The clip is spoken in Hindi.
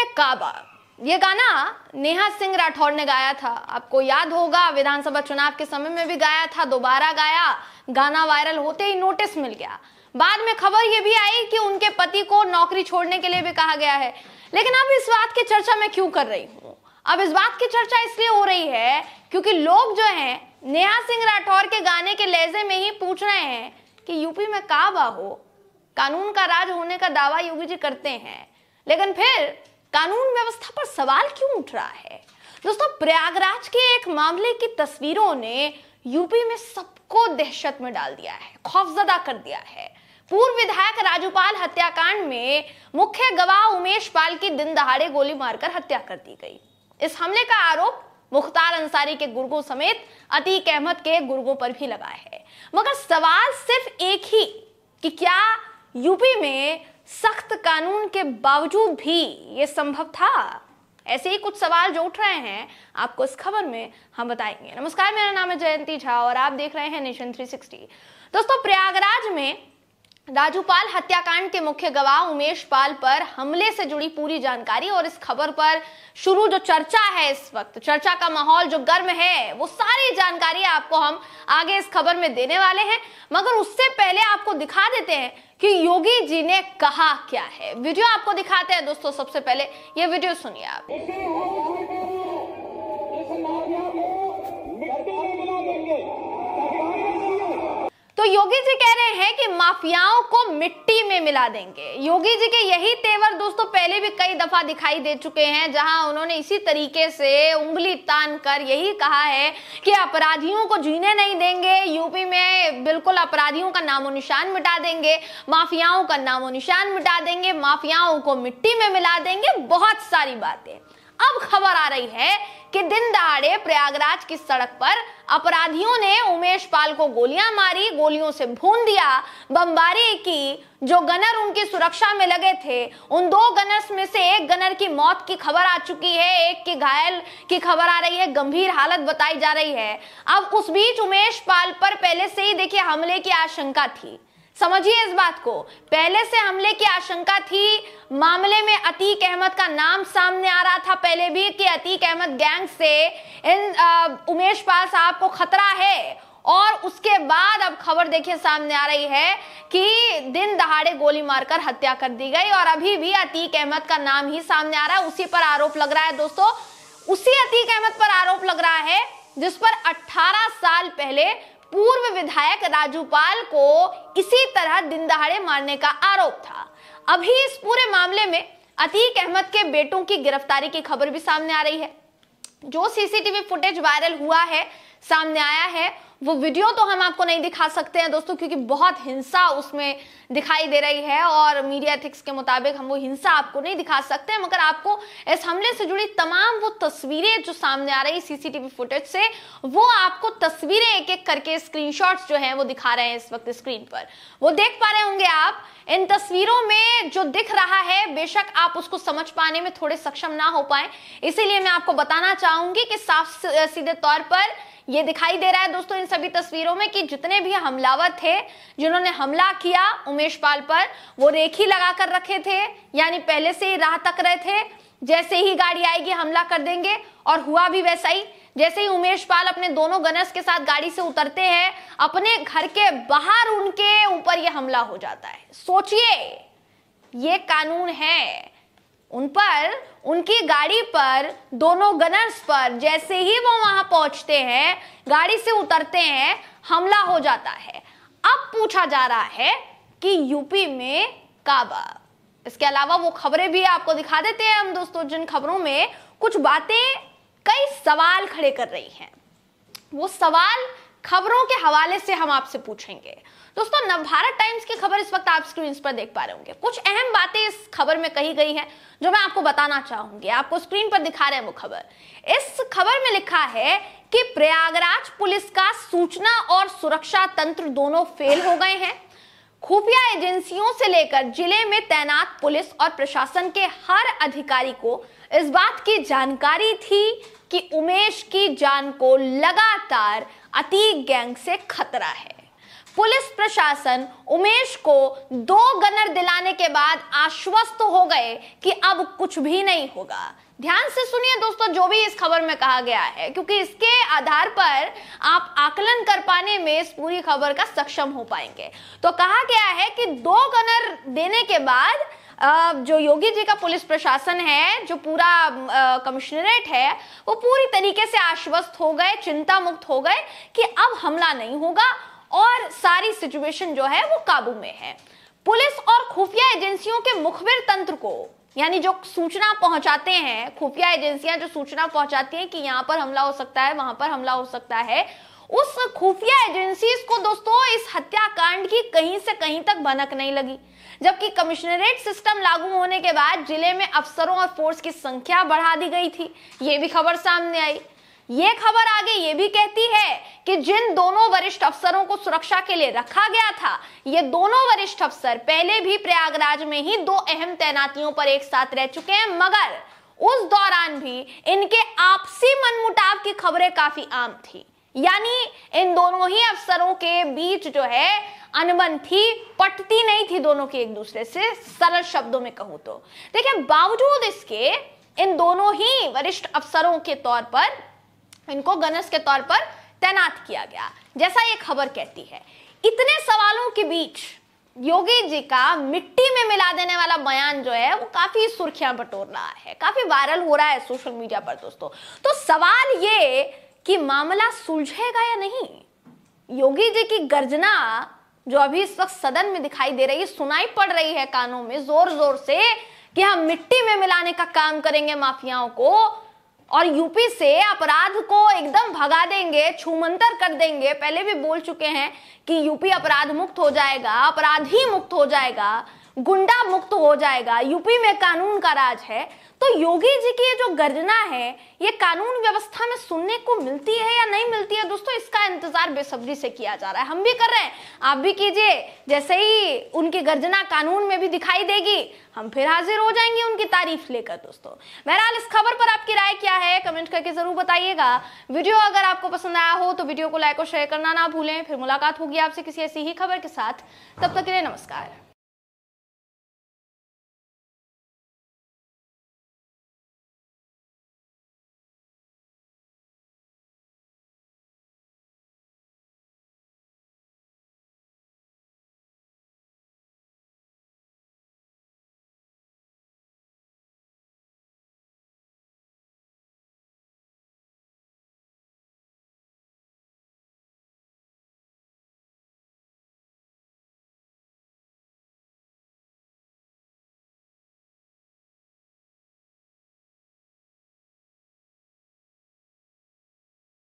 में काबा ये गाना नेहा सिंह राठौर ने गाया था आपको याद होगा विधानसभा चुनाव के समय में भी गाया था दोबारा गाया गाना वायरल होते ही नोटिस मिल गया बाद में खबर यह भी आई कि उनके पति को नौकरी छोड़ने के लिए भी कहा गया है लेकिन अब इस बात की चर्चा मैं क्यों कर रही हूं अब इस बात की चर्चा इसलिए हो रही है क्योंकि लोग जो हैं नेहा सिंह राठौर के गाने के लहजे में ही पूछ रहे हैं कि यूपी में काबा हो कानून का राज होने का दावा योगी जी करते हैं लेकिन फिर कानून व्यवस्था पर सवाल क्यों उठ रहा है दोस्तों प्रयागराज के एक मामले की तस्वीरों ने यूपी में सबको दहशत में डाल दिया है खौफजदा कर दिया है पूर्व विधायक राजूपाल हत्याकांड में मुख्य गवाह उमेश पाल की दिन दहाड़े गोली मारकर हत्या कर दी गई इस हमले का आरोप मुख्तार अंसारी के गुर्गों समेत अतीक अहमद के गुर्गों पर भी लगा है मगर सवाल सिर्फ एक ही कि क्या यूपी में सख्त कानून के बावजूद भी ये संभव था ऐसे ही कुछ सवाल जो उठ रहे हैं आपको इस खबर में हम बताएंगे नमस्कार मेरा नाम है जयंती झा और आप देख रहे हैं नेशन 360 दोस्तों प्रयागराज में राजूपाल हत्याकांड के मुख्य गवाह उमेश पाल पर हमले से जुड़ी पूरी जानकारी और इस खबर पर शुरू जो चर्चा है इस वक्त चर्चा का माहौल जो गर्म है वो सारी जानकारी आपको हम आगे इस खबर में देने वाले हैं मगर उससे पहले आपको दिखा देते हैं कि योगी जी ने कहा क्या है वीडियो आपको दिखाते हैं दोस्तों सबसे पहले ये वीडियो सुनिए आप तो योगी जी कह रहे हैं कि माफियाओं को मिट्टी में मिला देंगे योगी जी के यही तेवर दोस्तों पहले भी कई दफा दिखाई दे चुके हैं जहां उन्होंने इसी तरीके से उंगली तान कर यही कहा है कि अपराधियों को जीने नहीं देंगे यूपी में बिल्कुल अपराधियों का नामो निशान मिटा देंगे माफियाओं का नामो निशान मिटा देंगे माफियाओं को मिट्टी में मिला देंगे बहुत सारी बातें अब खबर आ रही है कि दिन दहाड़े प्रयागराज की सड़क पर अपराधियों ने उमेश पाल को गोलियां मारी गोलियों से भून दिया बमबारी की जो गनर उनकी सुरक्षा में लगे थे उन दो गनर्स में से एक गनर की मौत की खबर आ चुकी है एक की घायल की खबर आ रही है गंभीर हालत बताई जा रही है अब उस बीच उमेश पाल पर पहले से ही देखिए हमले की आशंका थी समझिए इस बात को पहले से हमले की आशंका थी मामले में अतीक अहमद का नाम सामने आ रहा था पहले भी कि अतीक अहमद गैंग से इन आ, उमेश पाल साहब को खतरा है और उसके बाद अब खबर देखिए सामने आ रही है कि दिन दहाड़े गोली मारकर हत्या कर दी गई और अभी भी अतीक अहमद का नाम ही सामने आ रहा है उसी पर आरोप लग रहा है दोस्तों उसी अतीक अहमद पर आरोप लग रहा है जिस पर 18 साल पहले पूर्व विधायक राजूपाल को इसी तरह दिन दहाड़े मारने का आरोप था अभी इस पूरे मामले में अतीक अहमद के बेटों की गिरफ्तारी की खबर भी सामने आ रही है जो सीसीटीवी फुटेज वायरल हुआ है सामने आया है वो वीडियो तो हम आपको नहीं दिखा सकते हैं दोस्तों क्योंकि बहुत हिंसा उसमें दिखाई दे रही है और मीडिया एथिक्स के मुताबिक हम वो हिंसा आपको नहीं दिखा सकते हैं मगर आपको इस हमले से जुड़ी तमाम वो तस्वीरें जो सामने आ रही सीसीटीवी फुटेज से वो आपको तस्वीरें एक एक करके स्क्रीन जो है वो दिखा रहे हैं इस वक्त स्क्रीन पर वो देख पा रहे होंगे आप इन तस्वीरों में जो दिख रहा है बेशक आप उसको समझ पाने में थोड़े सक्षम ना हो पाए इसीलिए मैं आपको बताना चाहूंगी कि साफ सीधे तौर पर ये दिखाई दे रहा है दोस्तों इन सभी तस्वीरों में कि जितने भी हमलावर थे जिन्होंने हमला किया उमेश पाल पर वो रेखी लगाकर रखे थे यानी पहले से ही राह तक रहे थे जैसे ही गाड़ी आएगी हमला कर देंगे और हुआ भी वैसा ही जैसे ही उमेश पाल अपने दोनों गनर्स के साथ गाड़ी से उतरते हैं अपने घर के बाहर उनके ऊपर यह हमला हो जाता है सोचिए ये कानून है उन पर उनकी गाड़ी पर दोनों गनर्स पर जैसे ही वो वहां पहुंचते हैं गाड़ी से उतरते हैं हमला हो जाता है अब पूछा जा रहा है कि यूपी में काबा इसके अलावा वो खबरें भी आपको दिखा देते हैं हम दोस्तों जिन खबरों में कुछ बातें कई सवाल खड़े कर रही हैं वो सवाल खबरों के हवाले से हम आपसे पूछेंगे दोस्तों नवभारत टाइम्स की खबर इस वक्त आप स्क्रीन पर देख पा रहे होंगे कुछ अहम बातें इस खबर में कही गई हैं जो मैं आपको बताना चाहूंगी आपको स्क्रीन पर दिखा रहे हैं वो खबर इस खबर में लिखा है कि प्रयागराज पुलिस का सूचना और सुरक्षा तंत्र दोनों फेल हो गए हैं खुफिया एजेंसियों से लेकर जिले में तैनात पुलिस और प्रशासन के हर अधिकारी को इस बात की जानकारी थी कि उमेश की जान को लगातार अति गैंग से खतरा है पुलिस प्रशासन उमेश को दो गनर दिलाने के बाद आश्वस्त हो गए कि अब कुछ भी नहीं होगा ध्यान से सुनिए दोस्तों जो भी इस खबर में कहा गया है क्योंकि इसके आधार पर आप आकलन कर पाने में इस पूरी खबर का सक्षम हो पाएंगे तो कहा गया है कि दो गनर देने के बाद जो योगी जी का पुलिस प्रशासन है जो पूरा कमिश्नरेट है वो पूरी तरीके से आश्वस्त हो गए चिंता मुक्त हो गए कि अब हमला नहीं होगा और सारी सिचुएशन जो है वो काबू में है पुलिस और खुफिया एजेंसियों के मुखबिर तंत्र को यानी जो सूचना पहुंचाते हैं खुफिया एजेंसियां जो सूचना पहुंचाती हैं कि यहां पर हमला हो सकता है वहां पर हमला हो सकता है उस खुफिया एजेंसीज को दोस्तों इस हत्याकांड की कहीं से कहीं तक भनक नहीं लगी जबकि कमिश्नरेट सिस्टम लागू होने के बाद जिले में अफसरों और फोर्स की संख्या बढ़ा दी गई थी ये भी खबर सामने आई ये खबर आगे ये भी कहती है कि जिन दोनों वरिष्ठ अफसरों को सुरक्षा के लिए रखा गया था ये दोनों वरिष्ठ अफसर पहले भी प्रयागराज में ही दो अहम तैनातियों पर एक साथ रह चुके हैं मगर उस दौरान भी इनके आपसी मनमुटाव की खबरें काफी आम थी यानी इन दोनों ही अफसरों के बीच जो है अनबन थी पटती नहीं थी दोनों की एक दूसरे से सरल शब्दों में कहूं तो देखिए बावजूद इसके इन दोनों ही वरिष्ठ अफसरों के तौर पर इनको गणस के तौर पर तैनात किया गया जैसा ये खबर कहती है इतने सवालों के बीच योगी जी का मिट्टी में मिला देने वाला बयान जो है वो काफी सुर्खियां बटोर रहा है काफी वायरल हो रहा है सोशल मीडिया पर दोस्तों तो सवाल ये कि मामला सुलझेगा या नहीं योगी जी की गर्जना जो अभी इस वक्त सदन में दिखाई दे रही है सुनाई पड़ रही है कानों में जोर जोर से कि हम मिट्टी में मिलाने का काम करेंगे माफियाओं को और यूपी से अपराध को एकदम भगा देंगे छूमंतर कर देंगे पहले भी बोल चुके हैं कि यूपी अपराध मुक्त हो जाएगा अपराध ही मुक्त हो जाएगा गुंडा मुक्त हो जाएगा यूपी में कानून का राज है तो योगी जी की ये जो गर्जना है ये कानून व्यवस्था में सुनने को मिलती है या नहीं मिलती है दोस्तों इसका इंतजार बेसब्री से किया जा रहा है हम भी कर रहे हैं आप भी कीजिए जैसे ही उनकी गर्जना कानून में भी दिखाई देगी हम फिर हाजिर हो जाएंगे उनकी तारीफ लेकर दोस्तों बहरहाल इस खबर पर आपकी राय क्या है कमेंट करके जरूर बताइएगा वीडियो अगर आपको पसंद आया हो तो वीडियो को लाइक और शेयर करना ना भूलें फिर मुलाकात होगी आपसे किसी ऐसी ही खबर के साथ तब तक के लिए नमस्कार